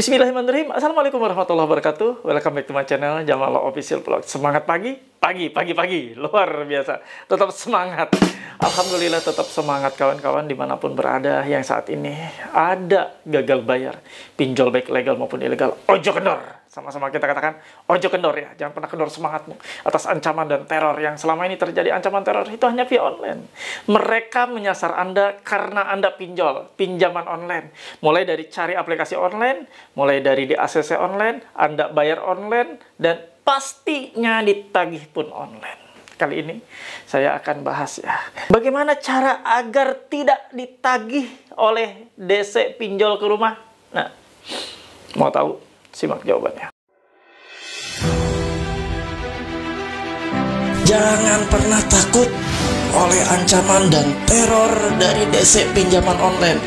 Bismillahirrahmanirrahim. Assalamualaikum warahmatullahi wabarakatuh. Welcome back to my channel Jamal lupa Official Vlog. Semangat pagi, pagi, pagi, pagi. Luar biasa. Tetap semangat. Alhamdulillah tetap semangat kawan-kawan dimanapun berada yang saat ini ada gagal bayar, pinjol baik legal maupun ilegal. Ojo kendor sama-sama kita katakan ojo kendor ya jangan pernah kendor semangatmu atas ancaman dan teror yang selama ini terjadi ancaman teror itu hanya via online mereka menyasar anda karena anda pinjol pinjaman online mulai dari cari aplikasi online mulai dari di ACC online anda bayar online dan pastinya ditagih pun online kali ini saya akan bahas ya bagaimana cara agar tidak ditagih oleh DC pinjol ke rumah nah mau tahu Simak jawabannya. Jangan pernah takut oleh ancaman dan teror dari DC pinjaman online.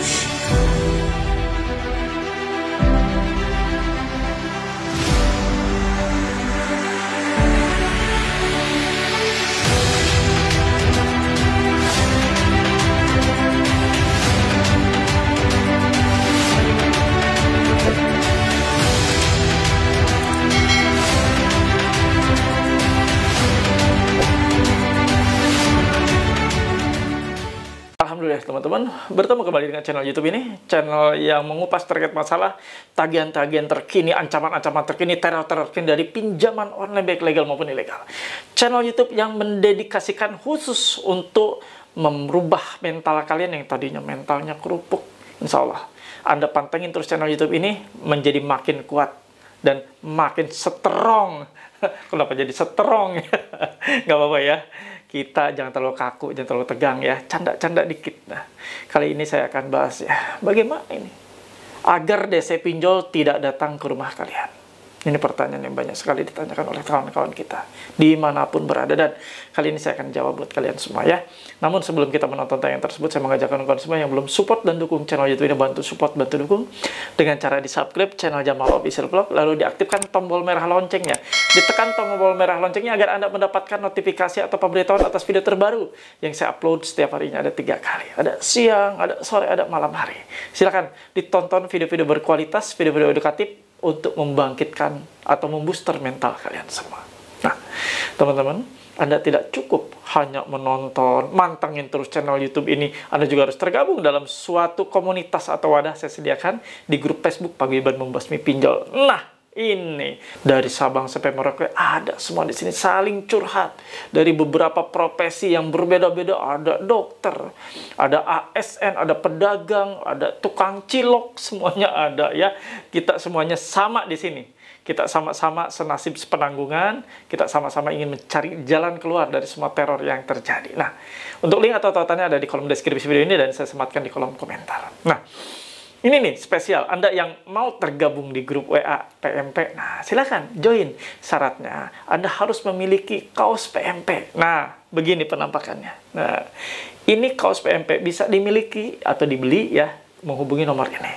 teman-teman. Bertemu kembali dengan channel YouTube ini, channel yang mengupas terkait masalah tagihan-tagihan terkini, ancaman-ancaman terkini, teror-teror terkini dari pinjaman online baik legal maupun ilegal. Channel YouTube yang mendedikasikan khusus untuk merubah mental kalian yang tadinya mentalnya kerupuk. Insya Allah, Anda pantengin terus channel YouTube ini menjadi makin kuat dan makin seterong Kenapa jadi strong? Gak apa-apa ya kita jangan terlalu kaku, jangan terlalu tegang ya, canda-canda dikit. Nah, kali ini saya akan bahas ya, bagaimana ini? Agar DC pinjol tidak datang ke rumah kalian. Ini pertanyaan yang banyak sekali ditanyakan oleh kawan-kawan kita dimanapun berada dan kali ini saya akan jawab buat kalian semua ya. Namun sebelum kita menonton tayangan tersebut, saya mengajak kawan semua yang belum support dan dukung channel YouTube ini bantu support bantu dukung dengan cara di subscribe channel Jamal Official Vlog lalu diaktifkan tombol merah loncengnya. Ditekan tombol merah loncengnya agar anda mendapatkan notifikasi atau pemberitahuan atas video terbaru yang saya upload setiap harinya ada tiga kali. Ada siang, ada sore, ada malam hari. Silahkan ditonton video-video berkualitas, video-video edukatif untuk membangkitkan atau membooster mental kalian semua. Nah, teman-teman, Anda tidak cukup hanya menonton, mantengin terus channel YouTube ini. Anda juga harus tergabung dalam suatu komunitas atau wadah saya sediakan di grup Facebook Paguyuban Membasmi Pinjol. Nah, ini dari Sabang sampai Merauke ada semua di sini saling curhat dari beberapa profesi yang berbeda-beda ada dokter, ada ASN, ada pedagang, ada tukang cilok semuanya ada ya. Kita semuanya sama di sini. Kita sama-sama senasib sepenanggungan, kita sama-sama ingin mencari jalan keluar dari semua teror yang terjadi. Nah, untuk link atau tautannya ada di kolom deskripsi video ini dan saya sematkan di kolom komentar. Nah, ini nih spesial, Anda yang mau tergabung di grup WA PMP, nah silakan join. Syaratnya Anda harus memiliki kaos PMP. Nah, begini penampakannya. Nah, ini kaos PMP bisa dimiliki atau dibeli ya menghubungi nomor ini.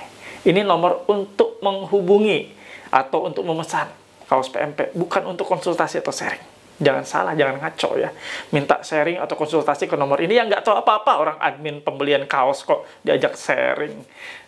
Ini nomor untuk menghubungi atau untuk memesan kaos PMP, bukan untuk konsultasi atau sharing jangan salah, jangan ngaco ya. Minta sharing atau konsultasi ke nomor ini yang nggak tahu apa-apa orang admin pembelian kaos kok diajak sharing.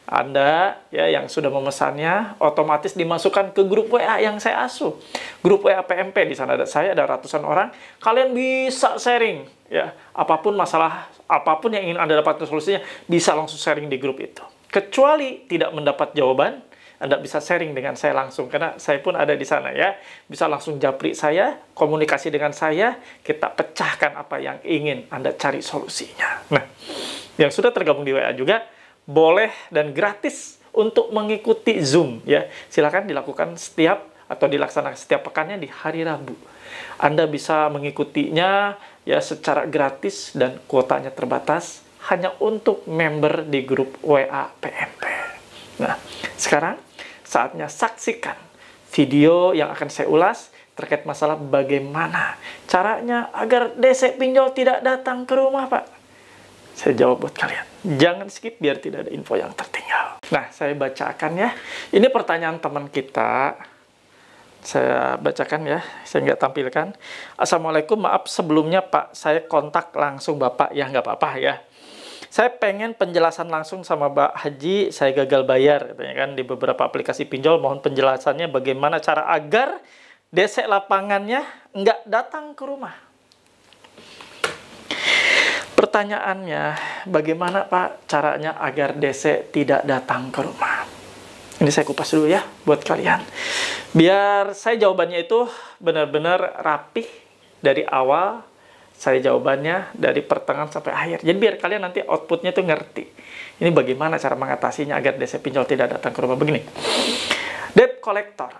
Anda ya yang sudah memesannya otomatis dimasukkan ke grup WA yang saya asuh. Grup WA PMP di sana ada saya ada ratusan orang. Kalian bisa sharing ya apapun masalah apapun yang ingin Anda dapatkan solusinya bisa langsung sharing di grup itu. Kecuali tidak mendapat jawaban, anda bisa sharing dengan saya langsung karena saya pun ada di sana ya. Bisa langsung japri saya, komunikasi dengan saya, kita pecahkan apa yang ingin Anda cari solusinya. Nah, yang sudah tergabung di WA juga boleh dan gratis untuk mengikuti Zoom ya. Silakan dilakukan setiap atau dilaksanakan setiap pekannya di hari Rabu. Anda bisa mengikutinya ya secara gratis dan kuotanya terbatas hanya untuk member di grup WA PMP. Nah, sekarang saatnya saksikan video yang akan saya ulas terkait masalah bagaimana caranya agar DC pinjol tidak datang ke rumah, Pak. Saya jawab buat kalian. Jangan skip biar tidak ada info yang tertinggal. Nah, saya bacakan ya. Ini pertanyaan teman kita. Saya bacakan ya, saya nggak tampilkan. Assalamualaikum, maaf sebelumnya Pak, saya kontak langsung Bapak, ya nggak apa-apa ya saya pengen penjelasan langsung sama Pak Haji, saya gagal bayar katanya kan di beberapa aplikasi pinjol, mohon penjelasannya bagaimana cara agar desek lapangannya nggak datang ke rumah. Pertanyaannya, bagaimana Pak caranya agar desek tidak datang ke rumah? Ini saya kupas dulu ya buat kalian. Biar saya jawabannya itu benar-benar rapih dari awal saya jawabannya dari pertengahan sampai akhir. Jadi biar kalian nanti outputnya tuh ngerti. Ini bagaimana cara mengatasinya agar DC pinjol tidak datang ke rumah begini. Debt collector,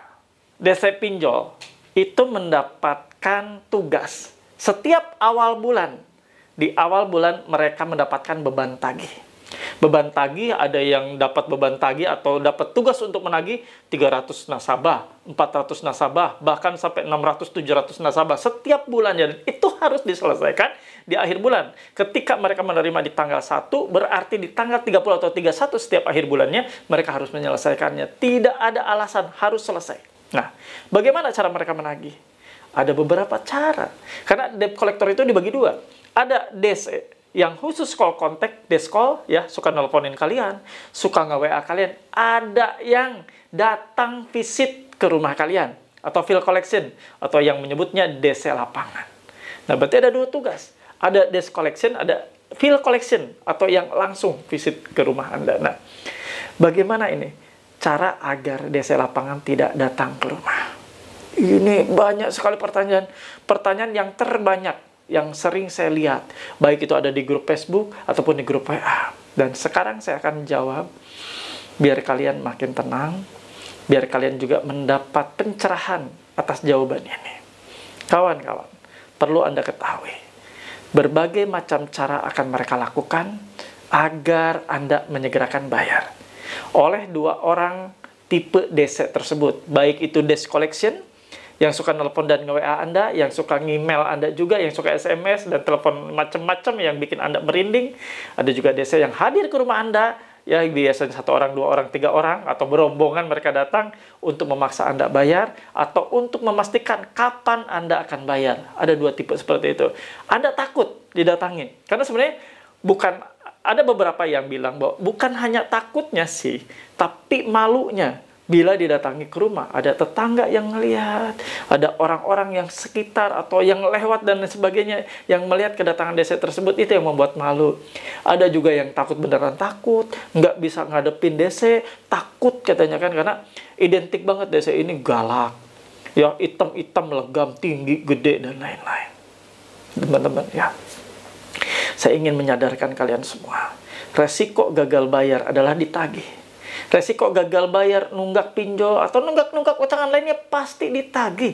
DC pinjol itu mendapatkan tugas setiap awal bulan. Di awal bulan mereka mendapatkan beban tagih beban tagih, ada yang dapat beban tagih atau dapat tugas untuk menagih 300 nasabah, 400 nasabah, bahkan sampai 600, 700 nasabah setiap bulannya. Dan itu harus diselesaikan di akhir bulan. Ketika mereka menerima di tanggal 1, berarti di tanggal 30 atau 31 setiap akhir bulannya, mereka harus menyelesaikannya. Tidak ada alasan, harus selesai. Nah, bagaimana cara mereka menagih? Ada beberapa cara. Karena debt collector itu dibagi dua. Ada DC, yang khusus call kontak call ya suka nelponin kalian suka nggak WA kalian ada yang datang visit ke rumah kalian atau field collection atau yang menyebutnya DC lapangan nah berarti ada dua tugas ada desk collection ada field collection atau yang langsung visit ke rumah anda nah bagaimana ini cara agar DC lapangan tidak datang ke rumah ini banyak sekali pertanyaan pertanyaan yang terbanyak yang sering saya lihat, baik itu ada di grup Facebook ataupun di grup WA. Dan sekarang saya akan jawab biar kalian makin tenang, biar kalian juga mendapat pencerahan atas jawaban ini. Kawan-kawan, perlu Anda ketahui, berbagai macam cara akan mereka lakukan agar Anda menyegerakan bayar. Oleh dua orang tipe DC e tersebut, baik itu desk collection yang suka nelpon dan nge-WA Anda, yang suka ngemail Anda juga, yang suka SMS dan telepon macam-macam yang bikin Anda merinding. Ada juga desa yang hadir ke rumah Anda, ya biasanya satu orang, dua orang, tiga orang, atau berombongan mereka datang untuk memaksa Anda bayar, atau untuk memastikan kapan Anda akan bayar. Ada dua tipe seperti itu. Anda takut didatangi Karena sebenarnya bukan, ada beberapa yang bilang bahwa bukan hanya takutnya sih, tapi malunya Bila didatangi ke rumah, ada tetangga yang melihat, ada orang-orang yang sekitar atau yang lewat dan sebagainya yang melihat kedatangan desa tersebut itu yang membuat malu. Ada juga yang takut beneran takut, nggak bisa ngadepin desa, takut katanya kan karena identik banget desa ini galak, ya hitam-hitam legam tinggi gede dan lain-lain. Teman-teman ya, saya ingin menyadarkan kalian semua, resiko gagal bayar adalah ditagih Resiko gagal bayar, nunggak pinjol, atau nunggak-nunggak utangan lainnya pasti ditagih.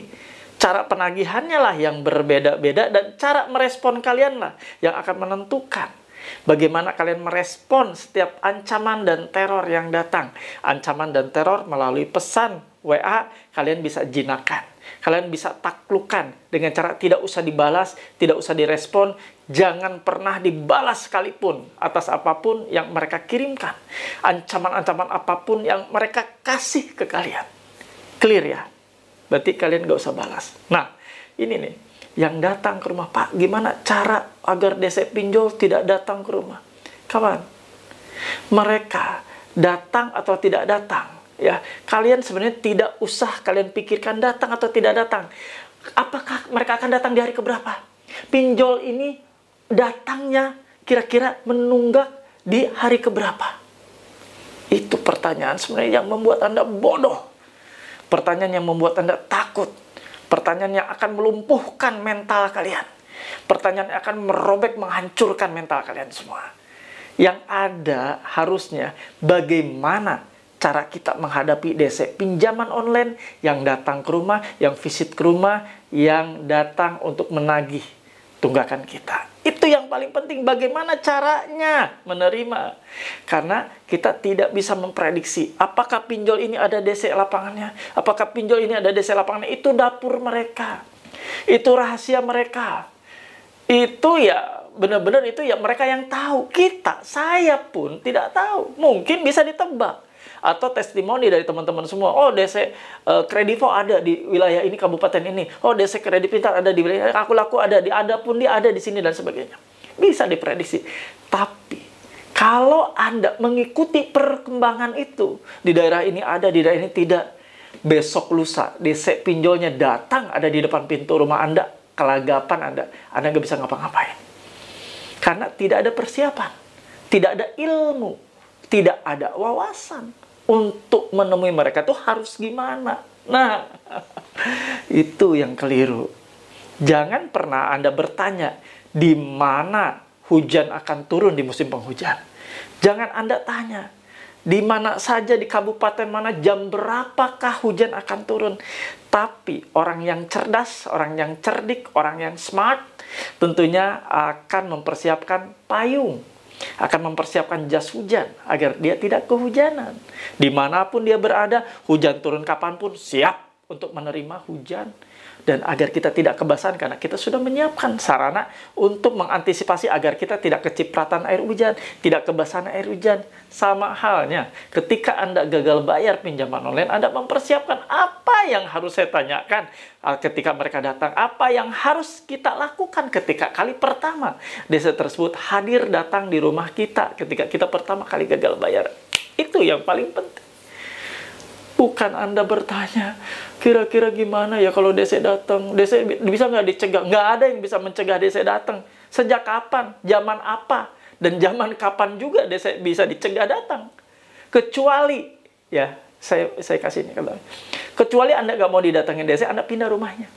Cara penagihannya lah yang berbeda-beda dan cara merespon kalian lah yang akan menentukan. Bagaimana kalian merespon setiap ancaman dan teror yang datang. Ancaman dan teror melalui pesan WA kalian bisa jinakan Kalian bisa taklukan dengan cara tidak usah dibalas, tidak usah direspon, jangan pernah dibalas sekalipun atas apapun yang mereka kirimkan. Ancaman-ancaman apapun yang mereka kasih ke kalian. Clear ya? Berarti kalian gak usah balas. Nah, ini nih, yang datang ke rumah, Pak, gimana cara agar DC pinjol tidak datang ke rumah? Kawan, mereka datang atau tidak datang, ya kalian sebenarnya tidak usah kalian pikirkan datang atau tidak datang apakah mereka akan datang di hari keberapa pinjol ini datangnya kira-kira menunggak di hari keberapa itu pertanyaan sebenarnya yang membuat anda bodoh pertanyaan yang membuat anda takut pertanyaan yang akan melumpuhkan mental kalian pertanyaan yang akan merobek menghancurkan mental kalian semua yang ada harusnya bagaimana cara kita menghadapi DC. Pinjaman online yang datang ke rumah, yang visit ke rumah, yang datang untuk menagih tunggakan kita. Itu yang paling penting bagaimana caranya menerima. Karena kita tidak bisa memprediksi apakah pinjol ini ada DC lapangannya, apakah pinjol ini ada DC lapangannya. Itu dapur mereka. Itu rahasia mereka. Itu ya benar-benar itu ya mereka yang tahu. Kita, saya pun tidak tahu. Mungkin bisa ditebak atau testimoni dari teman-teman semua. Oh, DC uh, eh, Kredivo ada di wilayah ini kabupaten ini. Oh, DC Kredit Pintar ada di wilayah aku laku ada di ada pun dia ada di sini dan sebagainya. Bisa diprediksi. Tapi kalau Anda mengikuti perkembangan itu, di daerah ini ada, di daerah ini tidak, besok lusa DC pinjolnya datang ada di depan pintu rumah Anda, kelagapan Anda, Anda nggak bisa ngapa-ngapain. Karena tidak ada persiapan, tidak ada ilmu, tidak ada wawasan untuk menemui mereka tuh harus gimana. Nah, itu yang keliru. Jangan pernah Anda bertanya di mana hujan akan turun di musim penghujan. Jangan Anda tanya di mana saja di kabupaten mana jam berapakah hujan akan turun. Tapi orang yang cerdas, orang yang cerdik, orang yang smart tentunya akan mempersiapkan payung akan mempersiapkan jas hujan agar dia tidak kehujanan. Dimanapun dia berada, hujan turun kapanpun siap untuk menerima hujan dan agar kita tidak kebasan karena kita sudah menyiapkan sarana untuk mengantisipasi agar kita tidak kecipratan air hujan, tidak kebasan air hujan. Sama halnya, ketika Anda gagal bayar pinjaman online, Anda mempersiapkan apa yang harus saya tanyakan ah, ketika mereka datang, apa yang harus kita lakukan ketika kali pertama desa tersebut hadir datang di rumah kita ketika kita pertama kali gagal bayar. Itu yang paling penting bukan Anda bertanya kira-kira gimana ya kalau DC datang. DC bisa nggak dicegah? Nggak ada yang bisa mencegah DC datang. Sejak kapan? Zaman apa? Dan zaman kapan juga DC bisa dicegah datang? Kecuali, ya saya, saya kasih ini. kalau, Kecuali Anda nggak mau didatangin DC, Anda pindah rumahnya.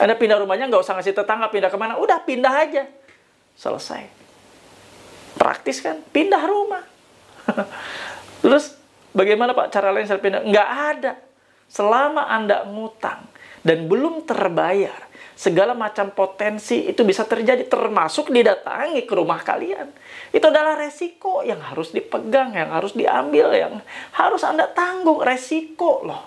Anda pindah rumahnya nggak usah ngasih tetangga pindah kemana. Udah pindah aja. Selesai. Praktis kan? Pindah rumah. Terus Bagaimana Pak cara lain saya pindah? Nggak ada. Selama Anda ngutang dan belum terbayar, segala macam potensi itu bisa terjadi termasuk didatangi ke rumah kalian. Itu adalah resiko yang harus dipegang, yang harus diambil, yang harus Anda tanggung. Resiko loh.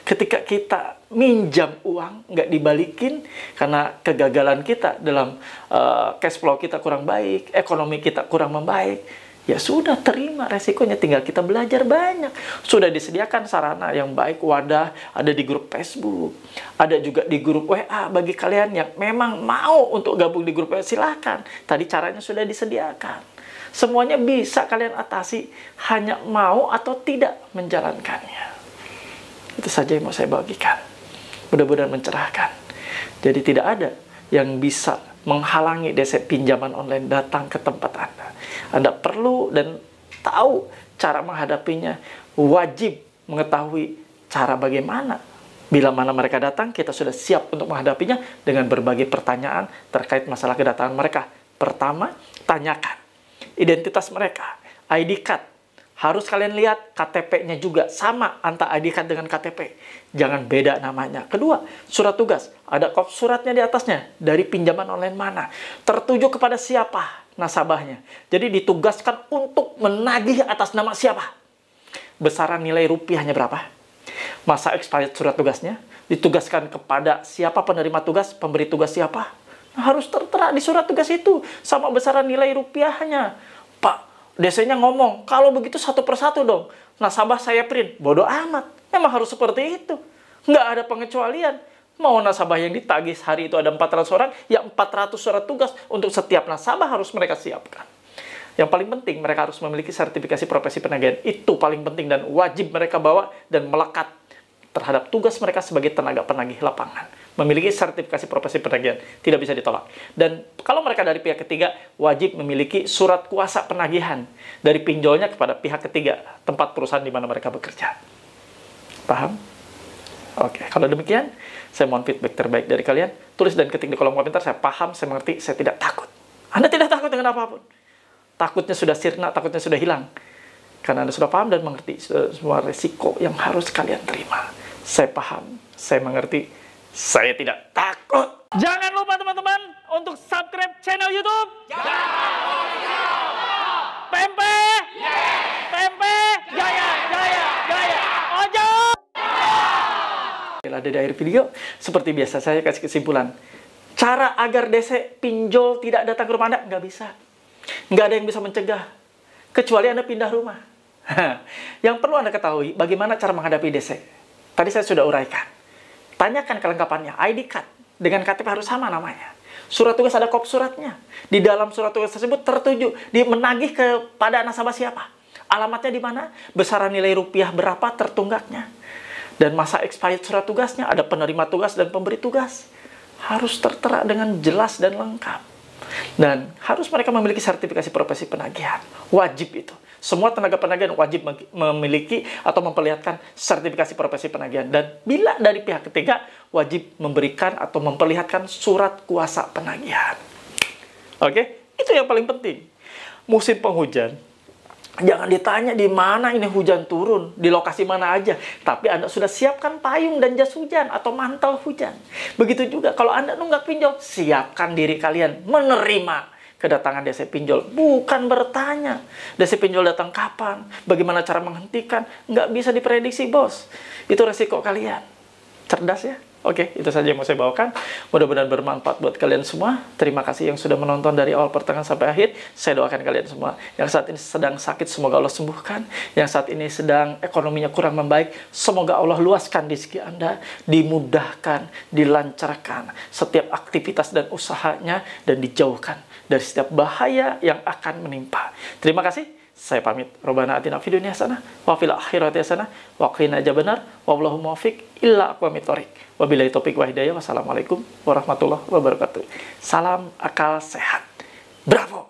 Ketika kita minjam uang nggak dibalikin karena kegagalan kita dalam uh, cash flow kita kurang baik, ekonomi kita kurang membaik, ya sudah terima resikonya tinggal kita belajar banyak sudah disediakan sarana yang baik wadah ada di grup Facebook ada juga di grup WA bagi kalian yang memang mau untuk gabung di grup WA silahkan tadi caranya sudah disediakan semuanya bisa kalian atasi hanya mau atau tidak menjalankannya itu saja yang mau saya bagikan mudah-mudahan mencerahkan jadi tidak ada yang bisa menghalangi deset pinjaman online datang ke tempat Anda. Anda perlu dan tahu cara menghadapinya. Wajib mengetahui cara bagaimana. Bila mana mereka datang, kita sudah siap untuk menghadapinya dengan berbagai pertanyaan terkait masalah kedatangan mereka. Pertama, tanyakan identitas mereka, ID card, harus kalian lihat KTP-nya juga sama antara ID card dengan KTP. Jangan beda namanya. Kedua, surat tugas. Ada kop suratnya di atasnya. Dari pinjaman online mana. Tertuju kepada siapa nasabahnya. Jadi ditugaskan untuk menagih atas nama siapa. Besaran nilai rupiahnya berapa. Masa expired surat tugasnya. Ditugaskan kepada siapa penerima tugas, pemberi tugas siapa. harus tertera di surat tugas itu. Sama besaran nilai rupiahnya. Pak, DC-nya ngomong, kalau begitu satu persatu dong, nasabah saya print. Bodoh amat, memang harus seperti itu. Nggak ada pengecualian. Mau nasabah yang ditagih hari itu ada 400 orang, ya 400 surat tugas untuk setiap nasabah harus mereka siapkan. Yang paling penting, mereka harus memiliki sertifikasi profesi penagihan. Itu paling penting dan wajib mereka bawa dan melekat terhadap tugas mereka sebagai tenaga penagih lapangan memiliki sertifikasi profesi penagihan, tidak bisa ditolak. Dan kalau mereka dari pihak ketiga, wajib memiliki surat kuasa penagihan dari pinjolnya kepada pihak ketiga, tempat perusahaan di mana mereka bekerja. Paham? Oke, kalau demikian, saya mohon feedback terbaik dari kalian. Tulis dan ketik di kolom komentar, saya paham, saya mengerti, saya tidak takut. Anda tidak takut dengan apapun. Takutnya sudah sirna, takutnya sudah hilang. Karena Anda sudah paham dan mengerti eh, semua resiko yang harus kalian terima. Saya paham, saya mengerti, saya tidak takut. Jangan lupa teman-teman untuk subscribe channel YouTube. Pempe. Yes. Pempe. Jaya. Jaya. Jaya. Ojo. Bila ada di akhir video, seperti biasa saya kasih kesimpulan. Cara agar DC pinjol tidak datang ke rumah Anda, nggak bisa. Nggak ada yang bisa mencegah. Kecuali Anda pindah rumah. yang perlu Anda ketahui, bagaimana cara menghadapi DC. Tadi saya sudah uraikan. Tanyakan kelengkapannya, ID card. Dengan KTP harus sama namanya. Surat tugas ada kop suratnya. Di dalam surat tugas tersebut tertuju, di menagih kepada nasabah siapa. Alamatnya di mana, besaran nilai rupiah berapa tertunggaknya. Dan masa expired surat tugasnya, ada penerima tugas dan pemberi tugas. Harus tertera dengan jelas dan lengkap. Dan harus mereka memiliki sertifikasi profesi penagihan. Wajib itu. Semua tenaga penagihan wajib memiliki atau memperlihatkan sertifikasi profesi penagihan. Dan bila dari pihak ketiga, wajib memberikan atau memperlihatkan surat kuasa penagihan. Oke, itu yang paling penting. Musim penghujan, Jangan ditanya di mana ini hujan turun, di lokasi mana aja. Tapi Anda sudah siapkan payung dan jas hujan atau mantel hujan. Begitu juga kalau Anda nunggak pinjol, siapkan diri kalian menerima kedatangan DC pinjol. Bukan bertanya, DC pinjol datang kapan, bagaimana cara menghentikan. Nggak bisa diprediksi, bos. Itu resiko kalian. Cerdas ya? Oke, itu saja yang mau saya bawakan. Mudah-mudahan bermanfaat buat kalian semua. Terima kasih yang sudah menonton dari awal pertengahan sampai akhir. Saya doakan kalian semua. Yang saat ini sedang sakit, semoga Allah sembuhkan. Yang saat ini sedang ekonominya kurang membaik, semoga Allah luaskan rezeki Anda, dimudahkan, dilancarkan setiap aktivitas dan usahanya, dan dijauhkan dari setiap bahaya yang akan menimpa. Terima kasih. Saya pamit. Robana atina fi dunia sana wa fil akhirati sana wa qina Wa Wallahu muwafiq. illa aqwamit Wa Wabillahi topik wa hidayah. Wassalamualaikum warahmatullahi wabarakatuh. Salam akal sehat. Bravo.